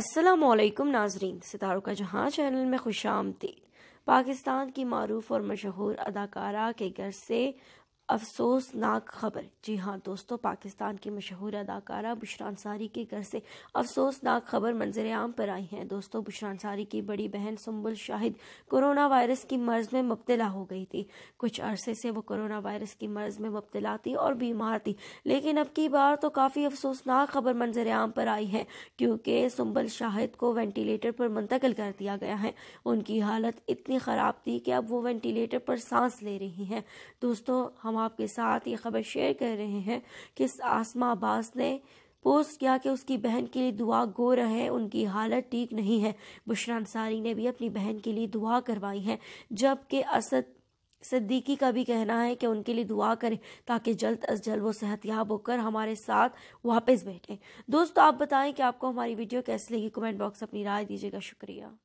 असलकम नाजरीन सितारों का जहां चैनल में खुश आमदी पाकिस्तान की मरूफ और मशहूर अदाकारा के घर से अफसोसनाक खबर जी हाँ दोस्तों पाकिस्तान की मशहूर अदाकारा बुशरा अंसारी के घर से अफसोसनाक खबर मंजर आम पर आई है दोस्तों बुशरा अंसारी की बड़ी बहन सुम्बुल शाहिद कोरोना वायरस की मर्ज में मुबतला हो गई थी कुछ अरसे से वो कोरोना वायरस की मर्ज में मुबतला थी और बीमार थी लेकिन अब की बार तो काफ़ी अफसोसनाक खबर मंजर आम पर आई है क्योंकि सुम्बुल शाहिद को वेंटिलेटर पर मुंतकिल कर दिया गया है उनकी हालत इतनी ख़राब थी कि अब वो वेंटिलेटर पर सांस ले रही हैं दोस्तों हम आपके साथ ये खबर शेयर कर रहे हैं कि आसमा अब्बास ने पोस्ट किया कि उसकी बहन के लिए दुआ गो रहे उनकी हालत ठीक नहीं है बुशरा अंसारी ने भी अपनी बहन के लिए दुआ करवाई है जबकि असद सिद्दीकी का भी कहना है कि उनके लिए दुआ करें ताकि जल्द अज जल्द वो सेहतयाब होकर हमारे साथ वापस बैठें दोस्तों आप बताएं कि आपको हमारी वीडियो कैसी लगी कमेंट बॉक्स अपनी राय दीजिएगा शुक्रिया